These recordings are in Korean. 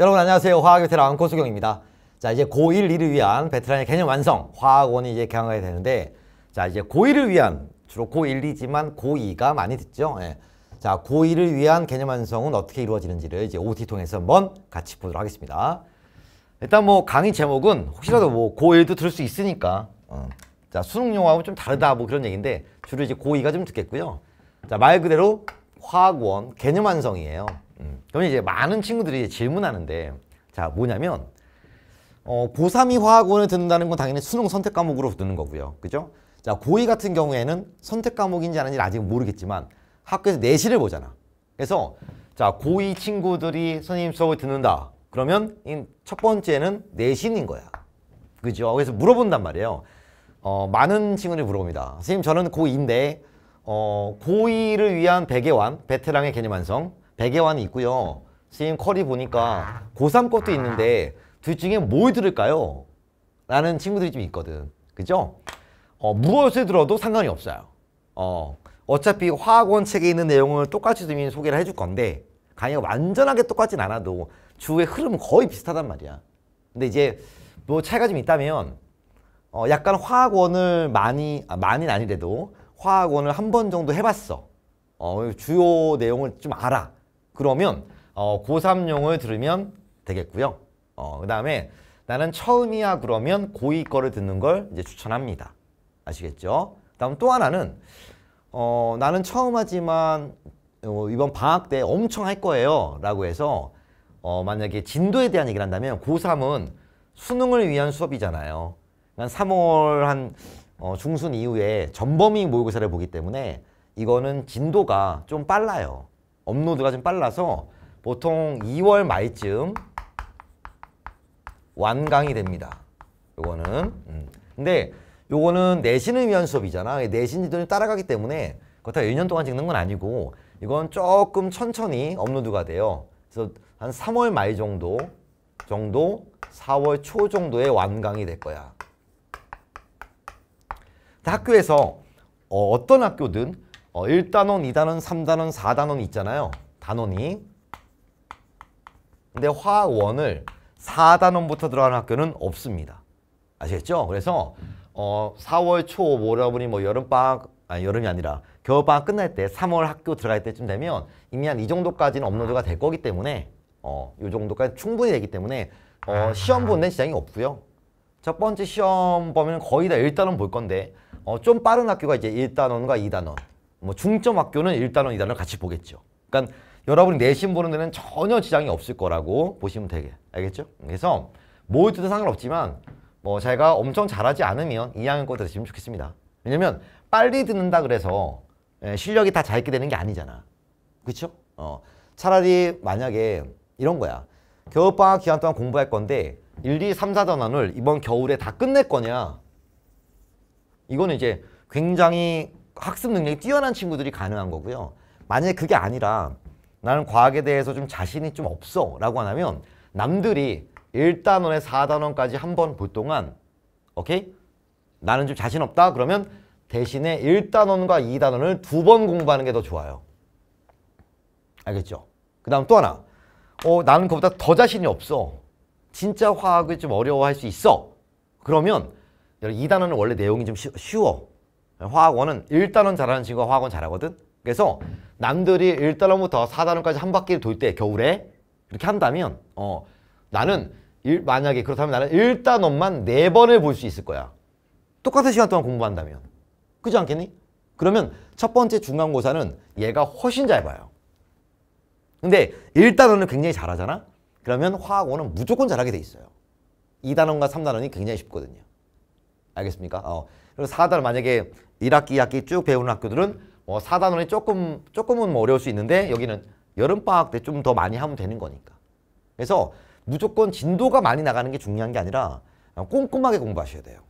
여러분 안녕하세요. 화학베테랑 안코수경입니다. 자 이제 고1, 2를 위한 베테랑의 개념 완성 화학원이 이제 개강하게 되는데 자 이제 고1을 위한 주로 고1, 2지만 고2가 많이 듣죠. 예. 자 고1을 위한 개념 완성은 어떻게 이루어지는지를 이제 OT 통해서 한번 같이 보도록 하겠습니다. 일단 뭐 강의 제목은 혹시라도 뭐 고1도 들을 수 있으니까 어. 자 수능 용어하고 좀 다르다 뭐 그런 얘기인데 주로 이제 고2가 좀 듣겠고요. 자 말 그대로 화학원 개념 완성이에요. 그러면 이제 많은 친구들이 질문하는데 자 뭐냐면 어, 고3이 화학원을 듣는다는 건 당연히 수능 선택 과목으로 듣는 거고요. 그죠? 자 고2 같은 경우에는 선택 과목인지 아닌지 아직 모르겠지만 학교에서 내신을 보잖아. 그래서 자 고2 친구들이 선생님 수업을 듣는다. 그러면 첫 번째는 내신인 거야. 그죠? 그래서 물어본단 말이에요. 어, 많은 친구들이 물어봅니다. 선생님 저는 고2인데 어, 고2를 위한 베개완, 베테랑의 개념 완성 백예환이 있고요. 지금 커리 보니까 고3 것도 있는데 둘 중에 뭘 들을까요? 라는 친구들이 좀 있거든. 그죠? 어, 무엇을 들어도 상관이 없어요. 어, 어차피 화학원 책에 있는 내용을 똑같이 주민 소개를 해줄 건데 강의가 완전하게 똑같진 않아도 주의 흐름은 거의 비슷하단 말이야. 근데 이제 뭐 차이가 좀 있다면 어, 약간 화학원을 많이, 아, 많이는 아니래도 화학원을 한 번 정도 해봤어. 어, 주요 내용을 좀 알아. 그러면 어, 고3용을 들으면 되겠고요. 어, 그 다음에 나는 처음이야 그러면 고2 거를 듣는 걸 이제 추천합니다. 아시겠죠? 다음 또 하나는 어, 나는 처음 하지만 어, 이번 방학 때 엄청 할 거예요 라고 해서 어, 만약에 진도에 대한 얘기를 한다면 고3은 수능을 위한 수업이잖아요. 한 그러니까 3월 한 어, 중순 이후에 전범위 모의고사를 보기 때문에 이거는 진도가 좀 빨라요. 업로드가 좀 빨라서 보통 2월 말쯤 완강이 됩니다. 요거는 음. 근데 요거는 내신을 위한 수업이잖아. 내신지도 좀 따라가기 때문에 그렇다고 1년 동안 찍는 건 아니고 이건 조금 천천히 업로드가 돼요. 그래서 한 3월 말 정도 정도 4월 초 정도에 완강이 될 거야. 학교에서 어, 어떤 학교든 어, 1단원, 2단원, 3단원, 4단원 있잖아요. 단원이. 근데 화학원을 4단원부터 들어가는 학교는 없습니다. 아시겠죠? 그래서 어, 4월 초 모라분이 뭐 여름방학 아니 여름이 아니라 겨울방학 끝날 때 3월 학교 들어갈 때쯤 되면 이미 한 이 정도까지는 업로드가 될 거기 때문에 어, 이 정도까지 충분히 되기 때문에 어, 시험 보는 지장이 없고요. 첫 번째 시험 보면 거의 다 1단원 볼 건데 어, 좀 빠른 학교가 이제 1단원과 2단원 뭐 중점 학교는 1단원, 2단원 같이 보겠죠. 그러니까 여러분이 내신 보는 데는 전혀 지장이 없을 거라고 보시면 되게 알겠죠? 그래서 모의 때도 상관없지만 뭐자가 엄청 잘하지 않으면 2학년 거들시면 좋겠습니다. 왜냐면 빨리 듣는다 그래서 예, 실력이 다잘게 되는 게 아니잖아. 그렇 어, 차라리 만약에 이런 거야. 겨울방학 기간 동안 공부할 건데 1, 2, 3, 4단원을 이번 겨울에 다 끝낼 거냐 이거는 이제 굉장히 학습 능력이 뛰어난 친구들이 가능한 거고요. 만약에 그게 아니라 나는 과학에 대해서 좀 자신이 좀 없어 라고 하면 남들이 1단원에 4단원까지 한 번 볼 동안 오케이? 나는 좀 자신 없다 그러면 대신에 1단원과 2단원을 두 번 공부하는 게 더 좋아요. 알겠죠? 그 다음 또 하나 어, 나는 그보다 것더 자신이 없어. 진짜 화학을 좀 어려워할 수 있어. 그러면 2단원은 원래 내용이 좀 쉬워. 화학원은 1단원 잘하는 친구가 화학원 잘하거든. 그래서 남들이 1단원부터 4단원까지 한 바퀴를 돌때 겨울에 이렇게 한다면 어 나는 일, 만약에 그렇다면 나는 1단원만 4번을 볼 수 있을 거야. 똑같은 시간 동안 공부한다면. 그지 않겠니? 그러면 첫 번째 중간고사는 얘가 훨씬 잘 봐요. 근데 1단원은 굉장히 잘하잖아? 그러면 화학원은 무조건 잘하게 돼 있어요. 2단원과 3단원이 굉장히 쉽거든요. 알겠습니까? 어. 그래서 4단원 만약에 1학기 2학기 쭉 배우는 학교들은 뭐 4단원이 조금, 조금은 뭐 어려울 수 있는데 여기는 여름방학 때 좀 더 많이 하면 되는 거니까. 그래서 무조건 진도가 많이 나가는 게 중요한 게 아니라 꼼꼼하게 공부하셔야 돼요.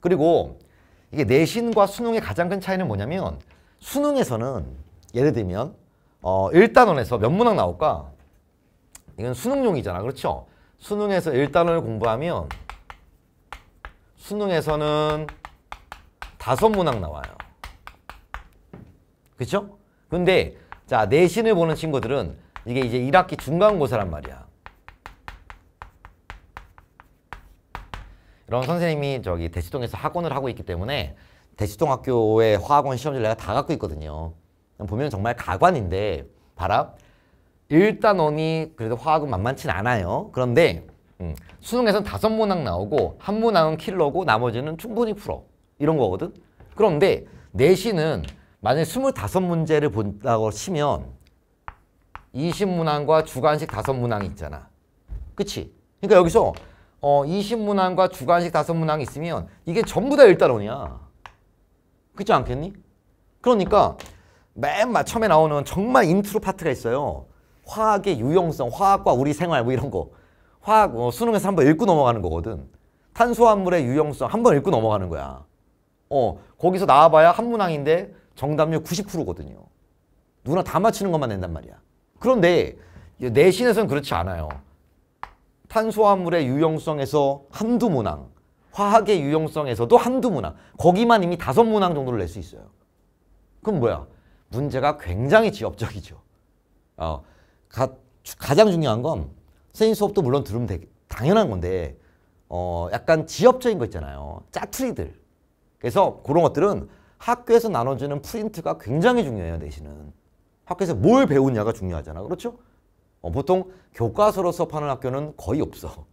그리고 이게 내신과 수능의 가장 큰 차이는 뭐냐면 수능에서는 예를 들면 어 1단원에서 몇 문항 나올까? 이건 수능용이잖아. 그렇죠? 수능에서 1단원을 공부하면 수능에서는 다섯 문항 나와요. 그렇죠? 근데 자 내신을 보는 친구들은 이게 이제 1학기 중간고사란 말이야. 그럼 선생님이 저기 대치동에서 학원을 하고 있기 때문에 대치동 학교의 화학원 시험지를 내가 다 갖고 있거든요. 보면 정말 가관인데 봐라. 1단원이 그래도 화학은 만만치 않아요. 그런데 음, 수능에서는 다섯 문항 나오고 한 문항은 킬러고 나머지는 충분히 풀어. 이런 거거든. 그런데 내신은 만약에 25문제를 본다고 치면 20문항과 주관식 5문항이 있잖아. 그치? 그러니까 여기서 어, 20문항과 주관식 5문항이 있으면 이게 전부 다 일단원이야. 그렇지 않겠니? 그러니까 맨 처음에 나오는 정말 인트로 파트가 있어요. 화학의 유용성, 화학과 우리 생활 뭐 이런 거. 화학 어, 수능에서 한번 읽고 넘어가는 거거든. 탄수화물의 유용성 한번 읽고 넘어가는 거야. 어, 거기서 나와봐야 한문항인데 정답률 90%거든요. 누나 다 맞히는 것만 낸단 말이야. 그런데 내신에서는 그렇지 않아요. 탄수화물의 유용성에서 한두 문항, 화학의 유용성에서도 한두 문항, 거기만 이미 다섯 문항 정도를 낼 수 있어요. 그럼 뭐야? 문제가 굉장히 지엽적이죠. 어, 가, 장 중요한 건 선생님 수업도 물론 들으면 되게 당연한 건데 어, 약간 지엽적인 거 있잖아요. 짜투리들. 그래서 그런 것들은 학교에서 나눠주는 프린트가 굉장히 중요해요. 내신은. 학교에서 뭘 배우냐가 중요하잖아. 그렇죠? 어, 보통 교과서로 수업하는 학교는 거의 없어.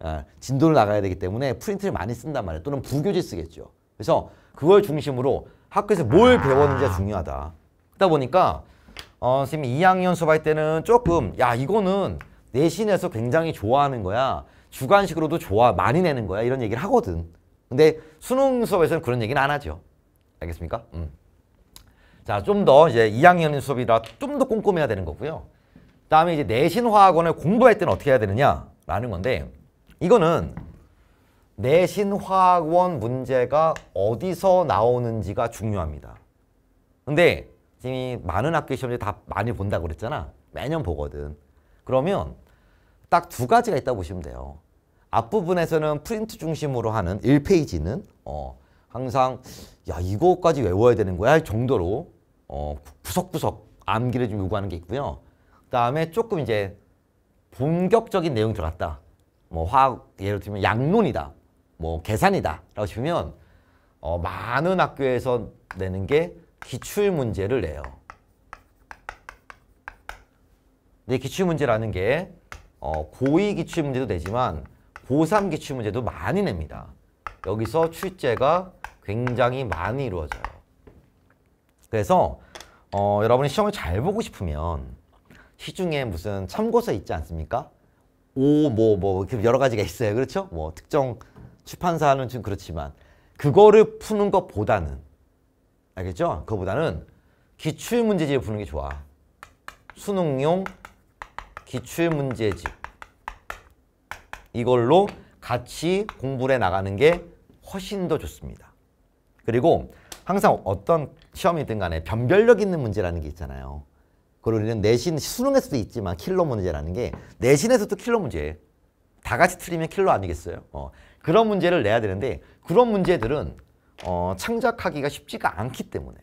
아, 진도를 나가야 되기 때문에 프린트를 많이 쓴단 말이에요. 또는 부교재 쓰겠죠. 그래서 그걸 중심으로 학교에서 뭘 아. 배웠는지가 중요하다. 그러다 보니까 어, 선생님이 2학년 수업할 때는 조금 야 이거는 내신에서 굉장히 좋아하는 거야. 주관식으로도 좋아 많이 내는 거야. 이런 얘기를 하거든. 근데 수능 수업에서는 그런 얘기는 안 하죠. 알겠습니까? 음. 자, 좀 더 이제 2학년 수업이라 좀 더 꼼꼼해야 되는 거고요. 다음에 이제 내신화학원을 공부할 때는 어떻게 해야 되느냐라는 건데 이거는 내신화학원 문제가 어디서 나오는지가 중요합니다. 근데 지금 많은 학교 시험을다 많이 본다고 그랬잖아. 매년 보거든. 그러면 딱 두 가지가 있다고 보시면 돼요. 앞부분에서는 프린트 중심으로 하는 1페이지는 어, 항상 야 이거까지 외워야 되는 거야 정도로 어, 구석구석 암기를 좀 요구하는 게 있고요. 그 다음에 조금 이제 본격적인 내용이 들어갔다. 뭐 화학 예를 들면 양론이다. 뭐 계산이다. 라고 싶면 어, 많은 학교에서 내는 게 기출문제를 내요. 근데 기출문제라는 게 어, 고의 기출문제도 되지만 고3 기출 문제도 많이 냅니다. 여기서 출제가 굉장히 많이 이루어져요. 그래서 어, 여러분이 시험을 잘 보고 싶으면 시중에 무슨 참고서 있지 않습니까? 오, 뭐, 뭐, 여러 가지가 있어요. 그렇죠? 뭐, 특정 출판사는 좀 그렇지만 그거를 푸는 것보다는 알겠죠? 그거보다는 기출문제집을 푸는 게 좋아. 수능용 기출문제집. 이걸로 같이 공부를 해 나가는 게 훨씬 더 좋습니다. 그리고 항상 어떤 시험이든 간에 변별력 있는 문제라는 게 있잖아요. 그걸 우리는 내신 수능에서도 있지만 킬러 문제라는 게 내신에서도 킬러 문제예요. 다 같이 틀리면 킬러 아니겠어요? 어, 그런 문제를 내야 되는데 그런 문제들은 어, 창작하기가 쉽지가 않기 때문에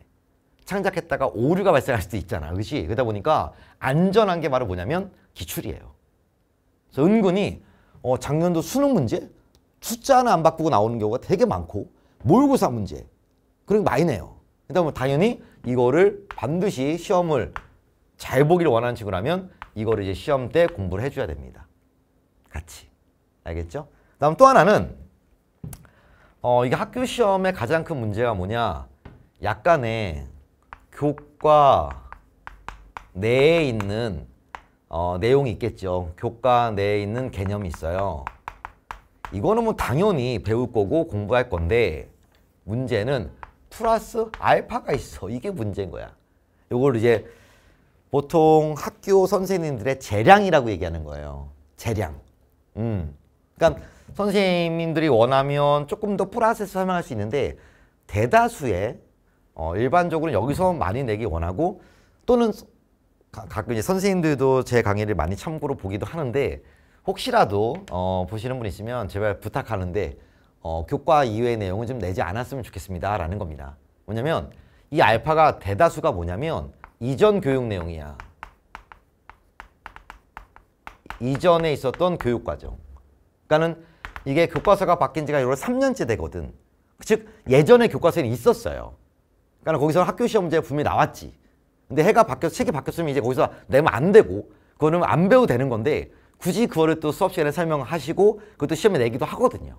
창작했다가 오류가 발생할 수도 있잖아. 그렇지? 그러다 보니까 안전한 게 바로 뭐냐면 기출이에요. 그래서 은근히 어, 작년도 수능 문제 숫자 하나 안 바꾸고 나오는 경우가 되게 많고 모의고사 문제 그런 게 많이 내요. 그다음에 당연히 이거를 반드시 시험을 잘 보기를 원하는 친구라면 이거를 이제 시험 때 공부를 해줘야 됩니다. 같이 알겠죠? 그 다음 또 하나는 어, 이게 학교 시험의 가장 큰 문제가 뭐냐 약간의 교과 내에 있는 어, 내용이 있겠죠. 교과 내에 있는 개념이 있어요. 이거는 뭐 당연히 배울 거고 공부할 건데 문제는 플러스 알파가 있어. 이게 문제인 거야. 이걸 이제 보통 학교 선생님들의 재량이라고 얘기하는 거예요. 재량. 음. 그러니까 선생님들이 원하면 조금 더 플러스에서 설명할 수 있는데 대다수의 어, 일반적으로 여기서 많이 내기 원하고 또는 가끔 이제 선생님들도 제 강의를 많이 참고로 보기도 하는데 혹시라도 어, 보시는 분 있으면 제발 부탁하는데 어, 교과 이외의 내용은 좀 내지 않았으면 좋겠습니다 라는 겁니다 뭐냐면 이 알파가 대다수가 뭐냐면 이전 교육 내용이야 이전에 있었던 교육 과정 그러니까는 이게 교과서가 바뀐 지가 1월 3년째 되거든 즉 예전에 교과서에는 있었어요 그러니까 거기서 학교 시험제 문 분명히 나왔지 근데 해가 바뀌어서 책이 바뀌었으면 이제 거기서 내면 안 되고 그거는 안 배워도 되는 건데 굳이 그거를 또 수업 시간에 설명하시고 그것도 시험에 내기도 하거든요.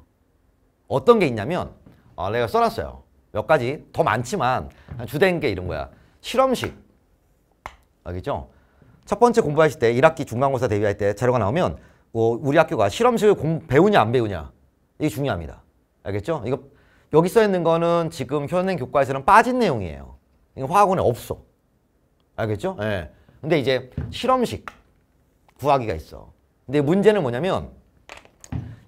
어떤 게 있냐면 어, 내가 써놨어요. 몇 가지 더 많지만 주된 게 이런 거야. 실험식 알겠죠? 첫 번째 공부하실 때 1학기 중간고사 대비할 때 자료가 나오면 어, 우리 학교가 실험식을 공, 배우냐 안 배우냐 이게 중요합니다. 알겠죠? 이거 여기 써 있는 거는 지금 현행 교과에서는 빠진 내용이에요. 이거 화학원에 없어. 알겠죠? 예. 근데 이제 실험식 구하기가 있어. 근데 문제는 뭐냐면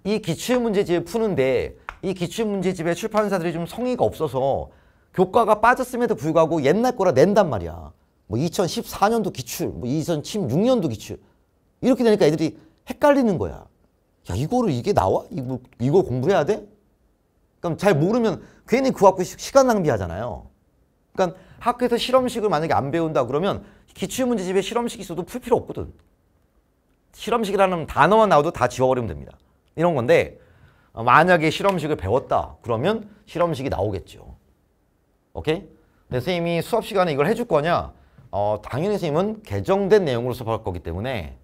이 기출문제집을 푸는데 이 기출문제집의 출판사들이 좀 성의가 없어서 교과가 빠졌음에도 불구하고 옛날 거라 낸단 말이야. 뭐 2014년도 기출, 뭐 2016년도 기출. 이렇게 되니까 애들이 헷갈리는 거야. 야, 이거를 이게 나와? 이거, 이거 공부해야 돼? 그럼 잘 모르면 괜히 그거 갖고 시간 낭비하잖아요. 그러니까 학교에서 실험식을 만약에 안 배운다 그러면 기출문제집에 실험식이 있어도 풀 필요 없거든. 실험식이라는 단어만 나와도 다 지워버리면 됩니다. 이런 건데 어, 만약에 실험식을 배웠다 그러면 실험식이 나오겠죠. 오케이? 근데 선생님이 수업 시간에 이걸 해줄 거냐? 어, 당연히 선생님은 개정된 내용으로 수업할 거기 때문에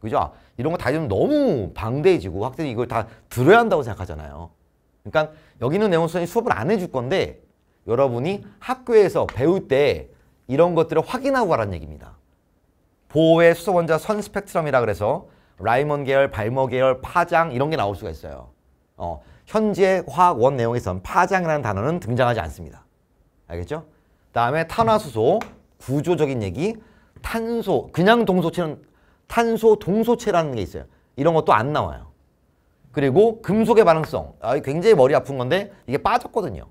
그죠? 이런 거다좀 너무 방대해지고 학생이 이걸 다 들어야 한다고 생각하잖아요. 그러니까 여기 있는 내용 선생님 수업을 안 해줄 건데 여러분이 학교에서 배울 때 이런 것들을 확인하고 가라는 얘기입니다. 보호의 수소원자 선 스펙트럼이라 그래서 라이먼 계열, 발머 계열, 파장 이런 게 나올 수가 있어요. 어, 현재 화학 원 내용에선 파장이라는 단어는 등장하지 않습니다. 알겠죠? 다음에 탄화수소, 구조적인 얘기, 탄소, 그냥 동소체는 탄소 동소체라는 게 있어요. 이런 것도 안 나와요. 그리고 금속의 반응성, 아, 굉장히 머리 아픈 건데 이게 빠졌거든요.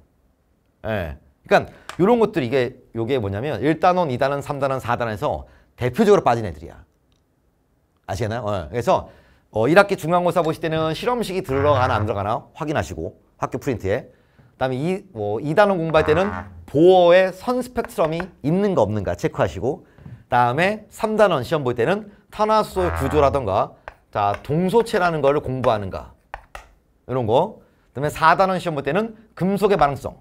예. 그러니까 이런 것들 이게 이게 뭐냐면 1단원, 2단원, 3단원, 4단원에서 대표적으로 빠진 애들이야. 아시겠나요? 예. 그래서 어, 1학기 중간고사 보실 때는 실험식이 들어가나 안 들어가나 확인하시고 학교 프린트에 그다음에 이, 뭐, 2단원 공부할 때는 보어의 선 스펙트럼이 있는가 없는가 체크하시고 그 다음에 3단원 시험 볼 때는 탄화수소 구조라던가 자 동소체라는 걸 공부하는가 이런 거 그다음에 4단원 시험 볼 때는 금속의 반응성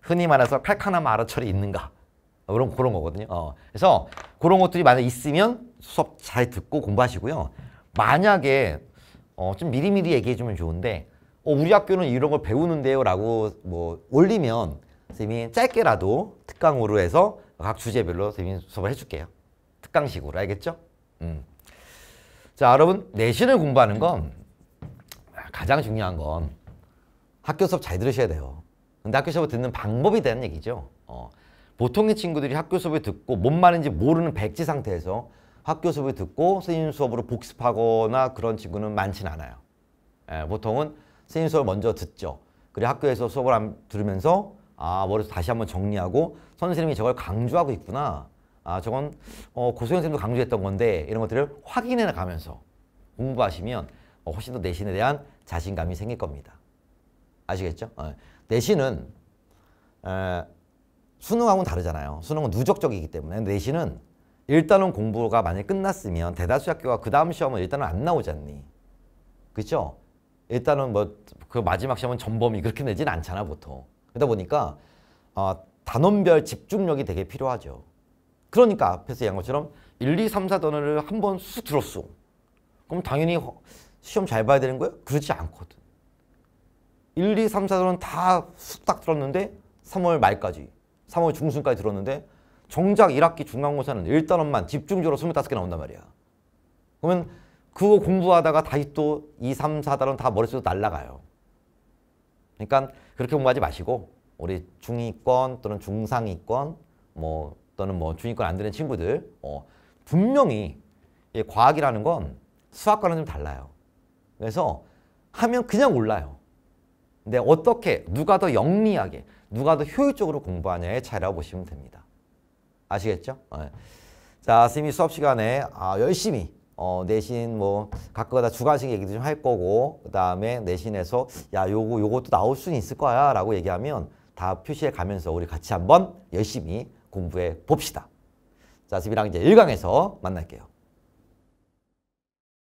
흔히 말해서 칼카나마 아라철이 있는가 그런 그런 거거든요. 어. 그래서 그런 것들이 만약 있으면 수업 잘 듣고 공부하시고요. 만약에 어, 좀 미리미리 얘기해주면 좋은데 어, 우리 학교는 이런 걸 배우는데요라고 뭐 올리면 선생님이 짧게라도 특강으로 해서 각 주제별로 선생님 수업을 해줄게요. 특강식으로 알겠죠? 음. 자 여러분 내신을 공부하는 건 가장 중요한 건 학교 수업 잘 들으셔야 돼요. 근데 학교 수업을 듣는 방법이 되는 얘기죠. 어. 보통의 친구들이 학교 수업을 듣고 뭔 말인지 모르는 백지 상태에서 학교 수업을 듣고 선생님 수업으로 복습하거나 그런 친구는 많진 않아요. 예, 보통은 선생님 수업을 먼저 듣죠. 그리고 학교에서 수업을 들으면서 아 머릿속 다시 한번 정리하고 선생님이 저걸 강조하고 있구나. 아 저건 어, 고소영 선생님도 강조했던 건데 이런 것들을 확인해 나가면서 공부하시면 어, 훨씬 더 내신에 대한 자신감이 생길 겁니다. 아시겠죠? 예. 내신은 에, 수능하고는 다르잖아요. 수능은 누적적이기 때문에 내신은 일단은 공부가 만약 끝났으면 대다수 학교가 그 다음 시험은 일단은 안 나오지 않니? 그렇죠? 일단은 뭐 그 마지막 시험은 전범이 그렇게 내진 않잖아 보통. 그러다 보니까 어, 단원별 집중력이 되게 필요하죠. 그러니까 앞에서 얘기한 것처럼 1, 2, 3, 4단원을 한번쑥 들었어. 그럼 당연히 시험 잘 봐야 되는 거예요? 그렇지 않거든. 1, 2, 3, 4, 은다딱 들었는데 3월 말까지 3월 중순까지 들었는데 정작 1학기 중간고사는 1단원만 집중적으로 25개 나온단 말이야. 그러면 그거 공부하다가 다시 또 2, 3, 4단원 다 머릿속에 날라가요. 그러니까 그렇게 공부하지 마시고 우리 중위권 또는 중상위권 뭐 또는 뭐 중위권 안 되는 친구들 어, 분명히 과학이라는 건 수학과는 좀 달라요. 그래서 하면 그냥 올라요. 근데 어떻게 누가 더 영리하게 누가 더 효율적으로 공부하냐의 차이라고 보시면 됩니다. 아시겠죠? 네. 자, 선생님이 수업 시간에 아, 열심히 어, 내신 뭐각각다 주관식 얘기도 좀 할 거고 그 다음에 내신에서 야 요거 요것도 나올 수는 있을 거야 라고 얘기하면 다 표시해 가면서 우리 같이 한번 열심히 공부해 봅시다. 자, 선생님이랑 이제 일강에서 만날게요.